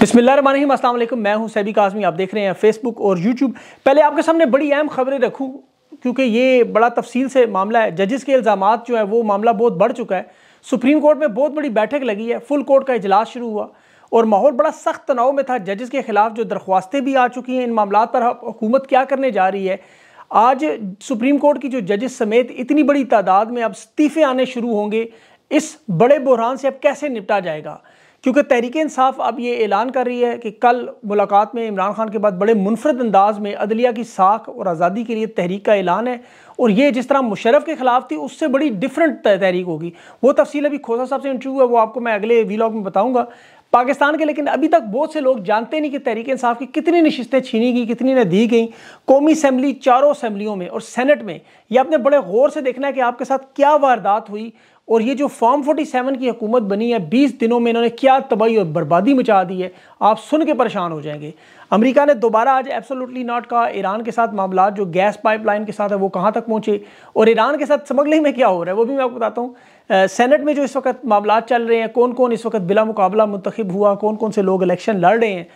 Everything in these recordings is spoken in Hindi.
बिस्मिल्लाम असल मैं हूं सैबी काजमी आप देख रहे हैं फेसबुक और यूट्यूब पहले आपके सामने बड़ी अहम खबरें रखूं क्योंकि ये बड़ा तफसील से मामला है जजेस के इल्ज़ाम जो है वो मामला बहुत बढ़ चुका है सुप्रीम कोर्ट में बहुत बड़ी बैठक लगी है फुल कोर्ट का इजलास शुरू हुआ और माहौल बड़ा सख्त तनाव में था जजेस के ख़िलाफ़ जो दरख्वास्तें भी आ चुकी हैं इन मामला पर हुकूमत क्या करने जा रही है आज सुप्रीम कोर्ट की जो जजेस समेत इतनी बड़ी तादाद में अब इस्तीफ़े आने शुरू होंगे इस बड़े बहरान से अब कैसे निपटा जाएगा क्योंकि तहरीक इंसाफ अब ये ऐलान कर रही है कि कल मुलाकात में इमरान खान के बाद बड़े मुनफरद अंदाज में अदलिया की साख और आज़ादी के लिए तहरीक का ऐलान है और ये जिस तरह मुशरफ के खिलाफ थी उससे बड़ी डिफरेंट तहरीक होगी वो तफसील अभी खोसा साहब से इंटरव्यू है वो आपको मैं अगले वीलॉग में बताऊँगा पाकिस्तान के लेकिन अभी तक बहुत से लोग जानते नहीं कि तहरीक इंसाफ की कितनी नशस्तें छीनी गई कितनी न दी गई कौमी असम्बली चारों असम्बलियों में और सेनेट में यह आपने बड़े गौर से देखना है कि आपके साथ क्या वारदात हुई और ये जो फॉर्म फोर्टी सेवन की हुकूमत बनी है बीस दिनों में इन्होंने क्या तबाही और बर्बादी मचा दी है आप सुन के परेशान हो जाएंगे अमेरिका ने दोबारा आज एब्सोलूटली नॉट कहा ईरान के साथ मामला जो गैस पाइपलाइन के साथ है वो कहाँ तक पहुँचे और ईरान के साथ समगले में क्या हो रहा है वो भी मैं आपको बताता हूँ सेनेट में जो इस वक्त मामला चल रहे हैं कौन कौन इस वक्त बिला मुकाबला मंतखब हुआ कौन कौन से लोग इलेक्शन लड़ रहे हैं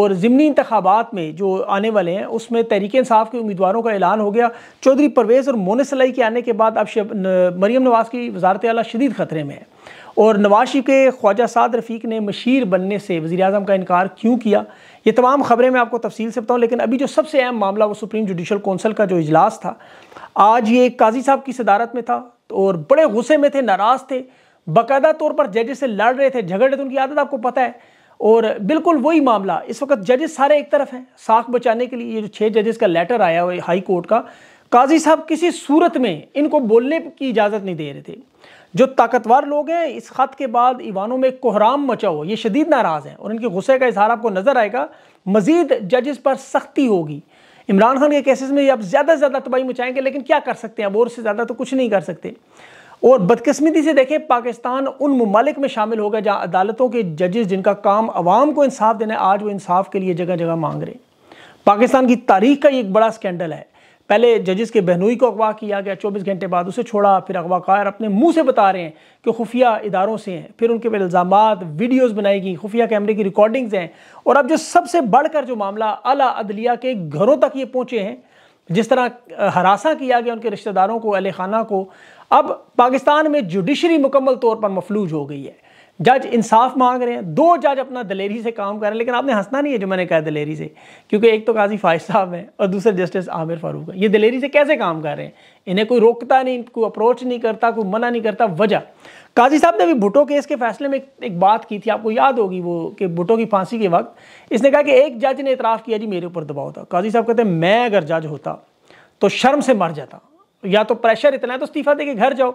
और ज़मनी इंतबात में जो आने वाले हैं उसमें तहरीक इंसाफ के उम्मीदवारों का ऐलान हो गया चौधरी परवेज़ और मोनसलाई के आने के बाद अब न, मरीम नवाज़ की वजारत अली शदीद ख़तरे में है और नवाज के ख्वाजा साद रफ़ीक ने मशीर बनने से वजी अजम का इनकार क्यों किया ये तमाम ख़बरें मैं आपको तफसील से बताऊँ लेकिन अभी जो सबसे अहम मामला वो सुप्रीम जुडिशल कौंसल का जो इजलास था आज ये काजी साहब की सदारत में था और बड़े गुस्से में थे नाराज़ थे बाकायदा तौर पर जजेस से लड़ रहे थे झगड़ रहे थे उनकी आदत आपको पता है और बिल्कुल वही मामला इस वक्त जजेस सारे एक तरफ हैं साख बचाने के लिए ये जो छः जजेस का लेटर आया हुआ हाई कोर्ट का काजी साहब किसी सूरत में इनको बोलने की इजाज़त नहीं दे रहे थे जो ताकतवर लोग हैं इस ख़त के बाद ईवानों में कोहराम मचा हुआ ये शदीद नाराज़ हैं और इनके गुस्से का इजहार आपको नज़र आएगा मज़ीद जजेस पर सख्ती होगी इमरान खान के केसेस में आप ज़्यादा से ज़्यादा तबाही मचाएंगे लेकिन क्या कर सकते हैं अब और से ज़्यादा तो कुछ नहीं कर सकते और बदकस्मती से देखें पाकिस्तान उन ममालिक में शामिल होगा जहाँ अदालतों के जजेस जिनका काम आवाम को इंसाफ देना है आज वो इंसाफ के लिए जगह जगह मांग रहे हैं पाकिस्तान की तारीख का एक बड़ा स्कैंडल है पहले जजिस के बहनोई को अगवा किया गया चौबीस घंटे बाद उसे छोड़ा फिर अगवाकार अपने मुंह से बता रहे हैं कि खुफिया इदारों से हैं फिर उनके पर इल्ज़ाम वीडियोज़ बनाई गई खुफिया कैमरे की रिकॉर्डिंग्स हैं और अब जो सबसे बढ़कर जो मामला अला अदलिया के घरों तक ये पहुँचे हैं जिस तरह हरासा किया गया उनके रिश्तेदारों को अल खाना को अब पाकिस्तान में जुडिशरी मुकम्मल तौर पर मफलूज हो गई है जज इंसाफ मांग रहे हैं दो जज अपना दलेरी से काम कर रहे हैं लेकिन आपने हंसना नहीं है जो मैंने कहा दलेरी से क्योंकि एक तो काजी फाइज साहब हैं और दूसरे जस्टिस आमिर फारूक हैं ये दलेरी से कैसे काम कर रहे हैं इन्हें कोई रोकता नहीं कोई अप्रोच नहीं करता कोई मना नहीं करता वजह काजी साहब ने अभी भुटो केस के फैसले में एक बात की थी आपको याद होगी वो कि भुटो की फांसी के वक्त इसने कहा कि एक जज ने इतराफ़ किया जी मेरे ऊपर दबाव था काजी साहब कहते हैं मैं अगर जज होता तो शर्म से मर जाता या तो प्रेशर इतना है तो इस्तीफ़ा दे के घर जाओ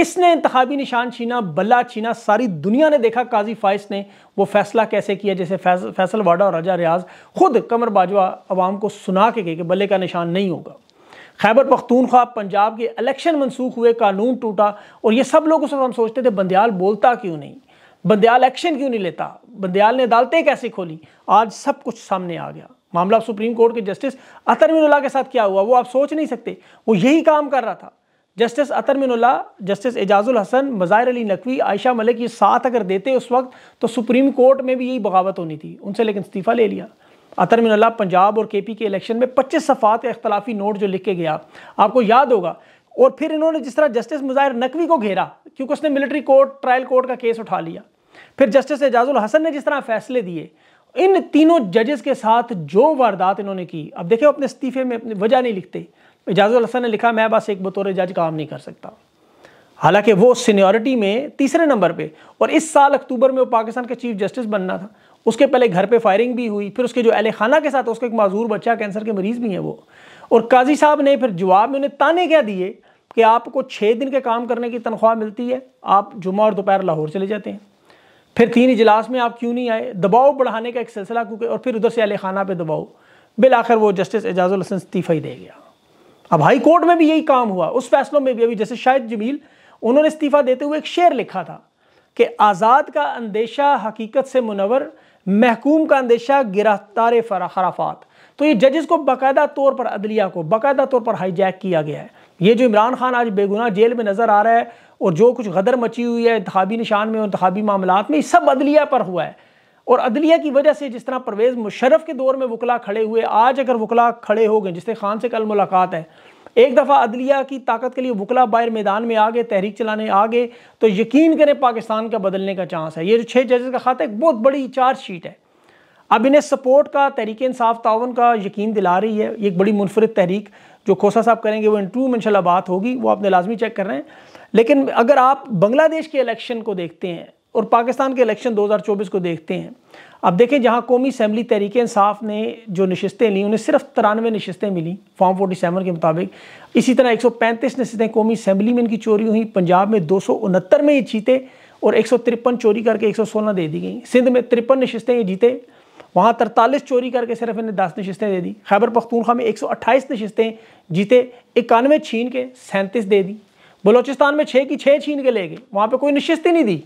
इसने इंतबी निशान छीना बल्ला छीना सारी दुनिया ने देखा काजी फाइस ने वो फैसला कैसे किया जैसे फैस, फैसल वाडा और राजा रियाज खुद कमर बाजवा आवाम को सुना के गए कि बल्ले का निशान नहीं होगा खैबर पख्तूनख्वा पंजाब के इलेक्शन मनसूख हुए कानून टूटा और ये सब लोग उस वक्त हम सोचते थे बंदयाल बोलता क्यों नहीं बंदयाल एक्शन क्यों नहीं लेता बंदयाल ने अदालतें कैसे खोली आज सब कुछ सामने आ गया मामला सुप्रीम कोर्ट के जस्टिस अतर के साथ क्या हुआ वो आप सोच नहीं सकते वो यही काम कर रहा था जस्टिस अतर मिनल्ला जस्टिस एजाज़ुल हसन मज़ाहिर अली नकवी आयशा मलिक ये साथ अगर देते उस वक्त तो सुप्रीम कोर्ट में भी यही बगावत होनी थी उनसे लेकिन इस्तीफ़ा ले लिया अतर मिनल्ला पंजाब और के पी के इलेक्शन में पच्चीस सफ़ात का अख्तलाफी नोट जो लिख के गया आपको याद होगा और फिर इन्होंने जिस तरह जस्टिस मुजाहिर नकवी को घेरा क्योंकि उसने मिलिट्री कोर्ट ट्रायल कोर्ट का केस उठा लिया फिर जस्टिस एजाजुल हसन ने जिस तरह फैसले दिए इन तीनों जजेस के साथ जो वारदात इन्होंने की अब देखे अपने इस्तीफे में अपनी वजह नहीं लिखते एजाज हसन ने लिखा मैं बस एक बतौर जज काम नहीं कर सकता हालांकि वो सीनियरिटी में तीसरे नंबर पे और इस साल अक्टूबर में वो पाकिस्तान के चीफ जस्टिस बनना था उसके पहले घर पे फायरिंग भी हुई फिर उसके जो अहल खाना के साथ उसका एक माजूर बच्चा कैंसर के मरीज़ भी हैं वो और काजी साहब ने फिर जवाब में उन्हें ताने क्या दिए कि आपको छः दिन के काम करने की तनख्वाह मिलती है आप जुमा और दोपहर लाहौर चले जाते हैं फिर तीन इजलास में आप क्यों नहीं आए दबाव बढ़ाने का एक सिलसिला क्योंकि और फिर उधर से अहल खाना पर दबाव बिल आखिर वो जस्टिस एजाजुल हसन इस्तीफ़ा ही दे गया अब हाई कोर्ट में भी यही काम हुआ उस फैसलों में भी अभी जैसे शायद जमील उन्होंने इस्तीफा देते हुए एक शेर लिखा था कि आज़ाद का अंदेशा हकीकत से मुनवर महकूम का अंदेशा गिरफ्तार खराफात तो ये जजेस को बाकायदा तौर पर अदलिया को बाकायदा तौर पर हाईजैक किया गया है ये जो इमरान खान आज बेगुनाह जेल में नज़र आ रहा है और जो कुछ गदर मची हुई है इंतबी निशान में और इंतबी मामला में ये सब अदलिया पर हुआ है और अदलिया की वजह से जिस तरह परवेज़ मुशरफ के दौर में वकला खड़े हुए आज अगर वकला खड़े हो गए जिससे खान से कल मुलाकात है एक दफ़ा अदलिया की ताकत के लिए वकला बाहर मैदान में आ गए तहरीक चलाने आ गए तो यकीन करें पाकिस्तान का बदलने का चांस है ये जो छः जजेस का खाता एक बहुत बड़ी चार्ज शीट है अब इन्हें सपोर्ट का तहरीक इंसाफ ताउन का यकीन दिला रही है एक बड़ी मुनफरद तहरीक जो खोसा साहब करेंगे वो इंटरव्यू में इंशाल्लाह बात होगी वो आपने लाजमी चेक कर रहे हैं लेकिन अगर आप बांग्लादेश के इलेक्शन को देखते हैं और पाकिस्तान के इलेक्शन 2024 को देखते हैं अब देखें जहां कौमी असम्बली तहरीक इंसाफ ने जो नशस्तें ली उन्हें सिर्फ तिरानवे नशस्तें मिली फॉर्म सेवन के मुताबिक इसी तरह एक सौ पैंतीस नशस्तें कौमी असम्बली में इनकी चोरी हुई पंजाब में दो सौ उनहत्तर में ये जीते और एक सौ तिरपन चोरी करके एक सौ सोलह दे दी गई सिंध में तिरपन नशस्तें ये जीते वहाँ तरतालीस चोरी करके सिर्फ इन्हें दस नशस्तें दे दी खैबर पख्तूनखा में एक सौ अट्ठाईस नशस्तें जीते इक्यानवे छीन के सैंतीस दे दी बलोचिस्तान में छः की छः छीन के ले गए वहाँ पर कोई नशस्तें नहीं दी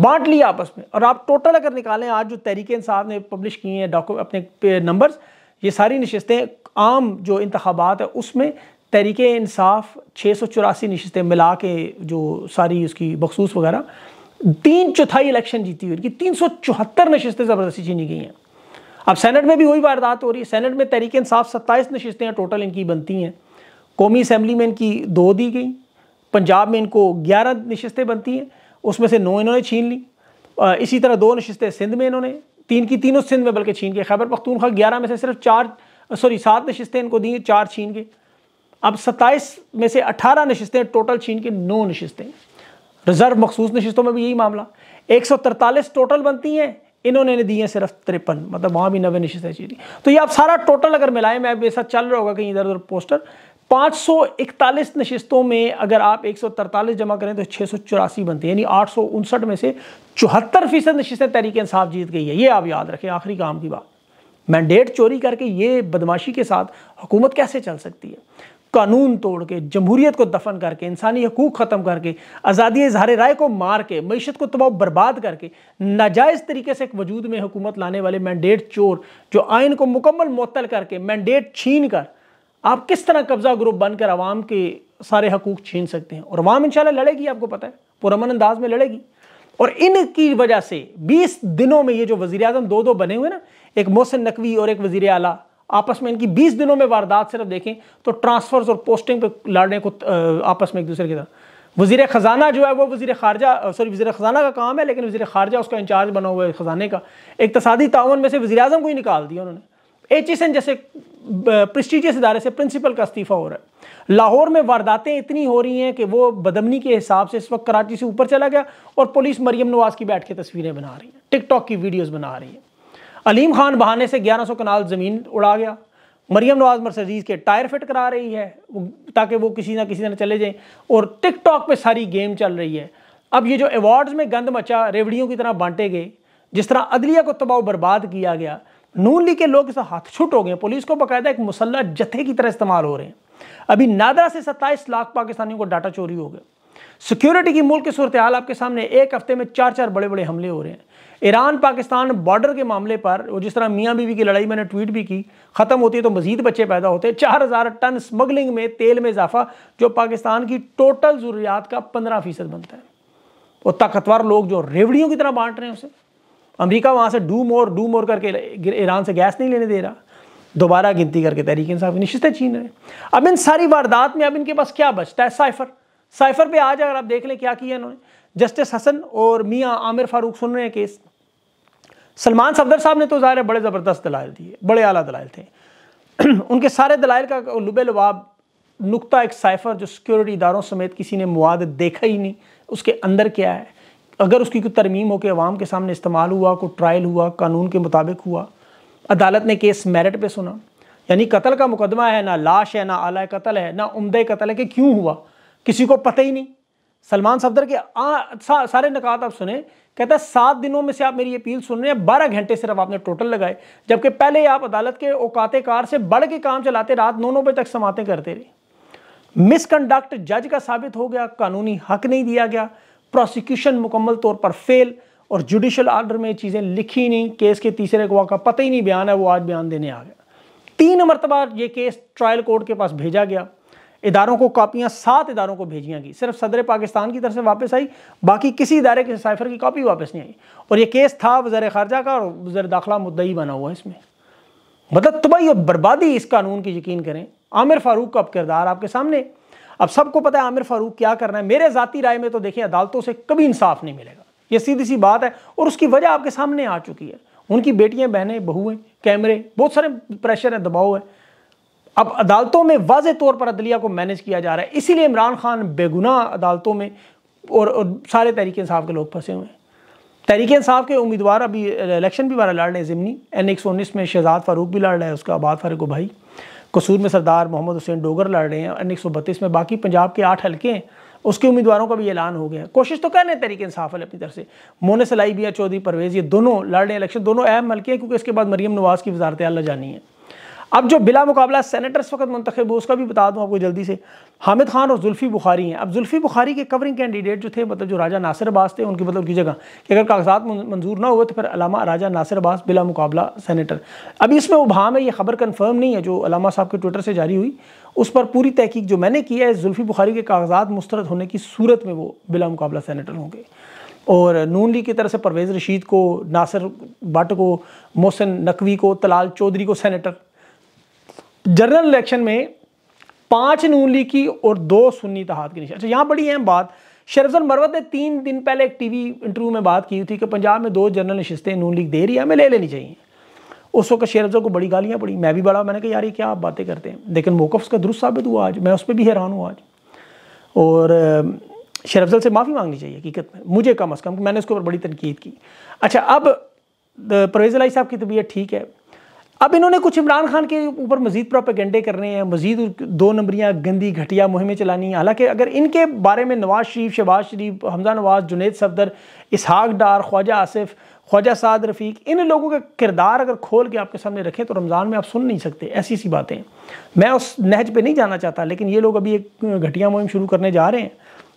बांट लिया आपस में और आप टोटल अगर निकालें आज जो तहरीके इंसाफ ने पब्लिश किए हैं डॉक्यूमेंट अपने नंबर्स ये सारी नशस्तें आम जो इंतबात है उसमें तहरीक इंसाफ छः सौ चौरासी नशस्तें मिला के जो सारी उसकी बखसूस वगैरह तीन चौथाई इलेक्शन जीती हुई इनकी तीन सौ चौहत्तर नशस्तें ज़बरदस्ती छीनी गई हैं अब सैनट में भी वही वारदात हो रही है सैनट में तहरीक इंसाफ सत्ताईस नशस्तें टोटल इनकी बनती हैं कौमी असम्बली में इनकी दो दी गई पंजाब में इनको ग्यारह नशस्तें बनती हैं उसमें से नौ इन्होंने छीन ली इसी तरह दो नशस्तें सिंध में इन्होंने तीन की तीनों सिंध में बल्कि छीन के खैबर पख्तूनखा ग्यारह में से सिर्फ चार सॉरी सात नशस्तें इनको दी चार छीन के अब सत्ताईस में से अठारह नशस्तें टोटल छीन के नौ नशस्तें रिजर्व मखसूस नशस्तों में भी यही मामला एक सौ तरतालीस टोटल बनती हैं इन्होंने दी हैं सिर्फ तिरपन मतलब वहाँ भी नवे नशस्तें छीन तो ये आप सारा टोटल अगर मिलाएं मैं ऐसा चल रहा होगा कहीं इधर उधर पोस्टर 541 नशस्तों में अगर आप 143 जमा करें तो छः बनती है यानी आठ में से चौहत्तर फीसद नशस्तें तहरीक इंसाफ जीत गई है ये आप याद रखें आखिरी काम की बात मैंडेट चोरी करके ये बदमाशी के साथ हुकूमत कैसे चल सकती है कानून तोड़ के जमहूरीत को दफन करके इंसानी हकूक ख़त्म करके आज़ादी इजहार राय को मार के मीशत को तबाह बर्बाद करके नाजायज़ तरीके से एक वजूद में हुकूमत लाने वाले मैंडेट चोर जो आइन को मुकम्मल मअतल करके मैंडेट छीन कर आप किस तरह कब्जा ग्रुप बनकर आवाम के सारे हकूक छीन सकते हैं और आवाम इंशाल्लाह लड़ेगी आपको पता है पुरमन अंदाज में लड़ेगी और इनकी वजह से 20 दिनों में ये जो वजी अजम दो दो बने हुए ना एक मोहसिन नकवी और एक वजीर अला आपस में इनकी 20 दिनों में वारदात सिर्फ देखें तो ट्रांसफर्स और पोस्टिंग पर लड़ने को आपस में एक दूसरे के साथ वजीर ख़जाना जो है वो वजीर खारजा सॉरी वजीर ख़जाना का काम है लेकिन वजीर खारजा उसका इंचार्ज बना हुआ है ख़जाने का इकतदी तावन में से वजी अजम को ही निकाल दिया उन्होंने एच जैसे प्रेस्टिजियस इदारे से प्रिंसिपल का इस्तीफा हो रहा है लाहौर में वारदातें इतनी हो रही हैं कि वो बदमनी के हिसाब से इस वक्त कराची से ऊपर चला गया और पुलिस मरियम नवाज की बैठ के तस्वीरें बना रही टिक टिकटॉक की वीडियोस बना रही है अलीम खान बहाने से 1100 कनाल ज़मीन उड़ा गया मरियम नवाज मर्सडीज़ के टायर फिट करा रही है ताकि वो किसी ना किसी तरह चले जाए और टिकटॉक पर सारी गेम चल रही है अब ये जो अवार्ड्स में गंद मचा रेवड़ियों की तरह बांटे गए जिस तरह अदलिया को तबाह बर्बाद किया गया नून लीग के लोग इस हाथ छुट हो गए पुलिस को बकायदा एक मुसल्ला जत्थे की तरह इस्तेमाल हो रहे हैं अभी नादरा से सत्ताईस लाख पाकिस्तानियों को डाटा चोरी हो गया सिक्योरिटी की मुल्क की सूरत हाल आपके सामने एक हफ्ते में चार चार बड़े बड़े हमले हो रहे हैं ईरान पाकिस्तान बॉर्डर के मामले पर वो जिस तरह मियाँ बीवी की लड़ाई मैंने ट्वीट भी की ख़त्म होती है तो मजीद बच्चे पैदा होते हैं चार हज़ार टन स्मगलिंग में तेल में इजाफा जो पाकिस्तान की टोटल ज़रूरियात का पंद्रह फ़ीसद बनता है और ताकतवर लोग जो रेवड़ियों की तरह बांट रहे हैं उसे अमेरिका वहाँ से डू मोर डू मोर करके ईरान से गैस नहीं लेने दे रहा दोबारा गिनती करके तहरीक इंसाफ की है चीन रहे अब इन सारी वारदात में अब इनके पास क्या बचता है साइफर साइफर पे आज अगर आप देख लें क्या किया इन्होंने जस्टिस हसन और मियाँ आमिर फारूक सुन रहे हैं केस सलमान सफदर साहब ने तो ज़ाहिर है बड़े ज़बरदस्त दलाल दिए बड़े आला दलाल थे उनके सारे दलाल का लुबे लबाब नुकता एक साइफर जो सिक्योरिटी इदारों समेत किसी ने मुआद देखा ही नहीं उसके अंदर क्या है अगर उसकी कोई तरमीम हो के अवाम के सामने इस्तेमाल हुआ कोई ट्रायल हुआ कानून के मुताबिक हुआ अदालत ने केस मेरिट पे सुना यानी कत्ल का मुकदमा है ना लाश है ना आला कत्ल है ना उमद कत्ल है कि क्यों हुआ किसी को पता ही नहीं सलमान सफदर के आ, सा, सारे नकात आप सुने कहता है सात दिनों में से आप मेरी अपील सुन रहे हैं बारह घंटे सिर्फ आपने टोटल लगाए जबकि पहले आप अदालत के औकाते कार से बढ़ के काम चलाते रात नौ नौ बजे तक समाते करते रहे मिसकंडक्ट जज का साबित हो गया कानूनी हक नहीं दिया गया प्रोसिक्यूशन मुकम्मल तौर पर फेल और जुडिशल आर्डर में चीज़ें लिखी नहीं केस के तीसरे गवाह का पता ही नहीं बयान है वो आज बयान देने आ गया तीन मरतबा ये केस ट्रायल कोर्ट के पास भेजा गया इदारों को कापियाँ सात इदारों को भेजी गई सिर्फ सदर पाकिस्तान की तरफ से वापस आई बाकी किसी इदारे के साइफर की कापी वापस नहीं आई और ये केस था वजर खारजा का और वजर दाखिला मुद्दई बना हुआ है इसमें मतलब तबाही और बर्बादी इस कानून की यकीन करें आमिर फारूक का अब किरदार आपके सामने अब सबको पता है आमिर फारूक क्या करना है मेरे जाति राय में तो देखिए अदालतों से कभी इंसाफ नहीं मिलेगा ये सीधी सी बात है और उसकी वजह आपके सामने आ चुकी है उनकी बेटियां बहनें बहुएं कैमरे बहुत सारे प्रेशर है दबाव है अब अदालतों में वाज तौर पर अदलिया को मैनेज किया जा रहा है इसीलिए इमरान खान बेगुनाह अदालतों में और, और सारे तहरीक इंसाफ के लोग फंसे हुए हैं तहरीक इंसाफ के उम्मीदवार अभी इलेक्शन भी बारह लड़ रहे हैं ज़मनी एन एक सौ उन्नीस में शहजाद फारूक भी लड़ रहा है उसका आबाद फारूक भाई कसूर में सरदार मोहम्मद हुसैन डोगर लड़ रहे हैं और एक सौ बत्तीस में बाकी पंजाब के आठ हल्के हैं उसके उम्मीदवारों का भी ऐलान हो गया है कोशिश तो कर रहे हैं तरीके इंसाफ वाले अपनी तरफ से मोने सलाई बिया चौधरी परवेज़ ये दोनों लड़ रहे हैं इलेक्शन दोनों अहम हल्के हैं क्योंकि इसके बाद मरीम नवाज़ की वजारत अल्लाह जानी है अब जो बिला मुकाबला सेनेटर इस वक्त मंतखब हो उसका भी बता दूँ आपको जल्दी से हामिद खान और जुल्फ़ी बुखारी हैं अब जुल्फ़ी बुखारी के कवरिंग कैंडिडेट जो थे मतलब जो राजा नासिर अब्बास थे उनकी मतलब की जगह कि अगर कागजात मंजूर ना हुए तो फिर अलामा राजा नासिर अब्बास बिला मुकाबला सेनेटर अभी इसमें उभाम है ये खबर कन्फर्म नहीं है जो अलामा साहब के ट्विटर से जारी हुई उस पर पूरी तहकीक जो मैंने की है जुल्फ़ी बुखारी के कागजात मुस्रद होने की सूरत में वो बिला मुकाबला सेनेटर होंगे और नून लीग की तरफ से परवेज़ रशीद को नासिर भट्ट को मोहसिन नकवी को तलाल चौधरी को सेनेटर जनरल इलेक्शन में पांच नून लीग की और दो सुन्नी तहात की निशान अच्छा यहाँ बड़ी अहम बात शरफजल मरवत ने तीन दिन पहले एक टीवी इंटरव्यू में बात की थी कि पंजाब में दो जनरल नशस्तें नून लीग दे रही है हमें ले लेनी चाहिए उस वक्त शेर अफजल को बड़ी गालियाँ पड़ी मैं भी बड़ा मैंने कहा यार ये क्या आप बातें करते हैं लेकिन मौकफ़ उसका दुरुस्त साबित हुआ आज मैं उस पर भी हैरान हूँ आज और शेर अफजल से माफ़ी मांगनी चाहिए हकीकत में मुझे कम अज़ कम मैंने उसके ऊपर बड़ी तनकीद की अच्छा अब परवेज़ लाई साहब की तबीयत ठीक है अब इन्होंने कुछ इमरान खान के ऊपर मजीद प्रोपेगेंडे करने हैं मजीद दो नंबरियाँ गंदी घटिया मुहिमें चलानी हैं हालांकि अगर इनके बारे में नवाज़ शरीफ शहबाज शरीफ हमजा नवाज़ जुनेद सफदर इसहाक डार ख्वाजा आसिफ ख्वाजा साद रफ़ीक इन लोगों का किरदार अगर खोल के आपके सामने रखें तो रमज़ान में आप सुन नहीं सकते ऐसी सी बातें मैं उस नहज पर नहीं जाना चाहता लेकिन ये लोग अभी एक घटिया मुहिम शुरू करने जा रहे हैं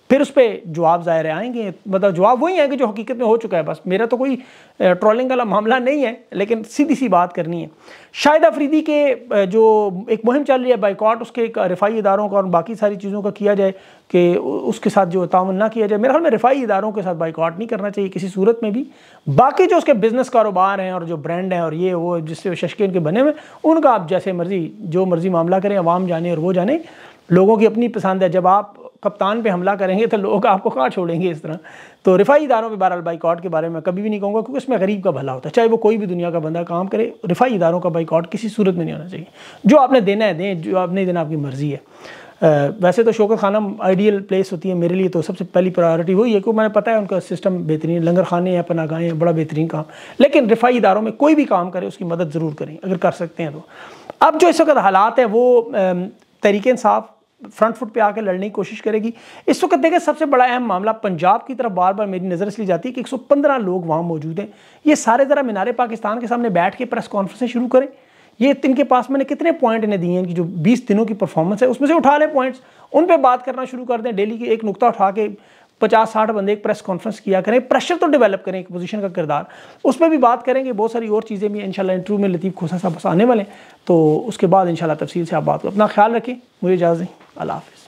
फिर उस पर जवाब ज़ाहिर आएंगे मतलब जवाब वही आएंगे जो हकीकत में हो चुका है बस मेरा तो कोई ट्रॉलिंग वाला मामला नहीं है लेकिन सीधी सी बात करनी है शाहिद अफरीदी के जो एक मुहिम चल रही है बाइकॉट उसके रिफाई इदारों का और बाकी सारी चीज़ों का किया जाए कि उसके साथ जो ताउन ना किया जाए मेरे ख्याल में रिफाई इदारों के साथ बाइकआउट नहीं करना चाहिए किसी सूरत में भी बाकी जो उसके बिज़नेस कारोबार हैं और जो ब्रांड हैं और ये वो जिससे शशकिन के बने हुए उनका आप जैसे मर्ज़ी जो मर्ज़ी मामला करें आवाम जाने और वो जाने लोगों की अपनी पसंद है जब आप कप्तान पे हमला करेंगे तो लोग आपको कहाँ छोड़ेंगे इस तरह तो रिफाई इदारों पर बहरहाल बाइकआउट के बारे में कभी भी नहीं कहूँगा क्योंकि उसमें गरीब का भला होता है चाहे वो कोई भी दुनिया का बंदा काम करे रिफाई इदारों का बाइकआउट किसी सूरत में नहीं होना चाहिए जो आपने देना है दें जो आप नहीं देना आपकी मर्ज़ी है आ, वैसे तो शोकत खाना आइडियल प्लेस होती है मेरे लिए तो सबसे पहली प्रायोरिटी वही है क्योंकि मैंने पता है उनका सिस्टम बेहतरीन लंगर खाने हैं पनागाहें हैं बड़ा बेहतरीन काम लेकिन रिफाई इदारों में कोई भी काम करे उसकी मदद ज़रूर करें अगर कर सकते हैं तो अब जो इस वक्त हालात हैं वो तरीक़े साफ़ फ्रंट फुट पे आकर लड़ने की कोशिश करेगी इस वक्त देखें सबसे बड़ा अहम मामला पंजाब की तरफ बार बार मेरी नज़र इसलिए जाती है कि 115 लोग वहाँ मौजूद हैं ये सारे ज़रा मीनारे पाकिस्तान के सामने बैठ के प्रेस कॉन्फ्रेंसें शुरू करें ये इनके पास मैंने कितने पॉइंट इन्हें दिए हैं कि जो बीस दिनों की परफॉर्मेंस है उसमें से उठा लें पॉइंट्स उन पर बात करना शुरू कर दें डेली की एक नुकता उठा के पचास साठ बंदे एक प्रेस कॉन्फ्रेंस किया करें प्रेशर तो डेवलप करें एक पोजीशन का किरदार उस पर भी बात करेंगे बहुत सारी और चीज़ें भी इंशाल्लाह इंटरव्यू में लतीफ़ खोसा साहब आने वाले तो उसके बाद इंशाल्लाह तफसील से आप बात करो अपना ख्याल रखें मुझे इजाज़त दें I love it.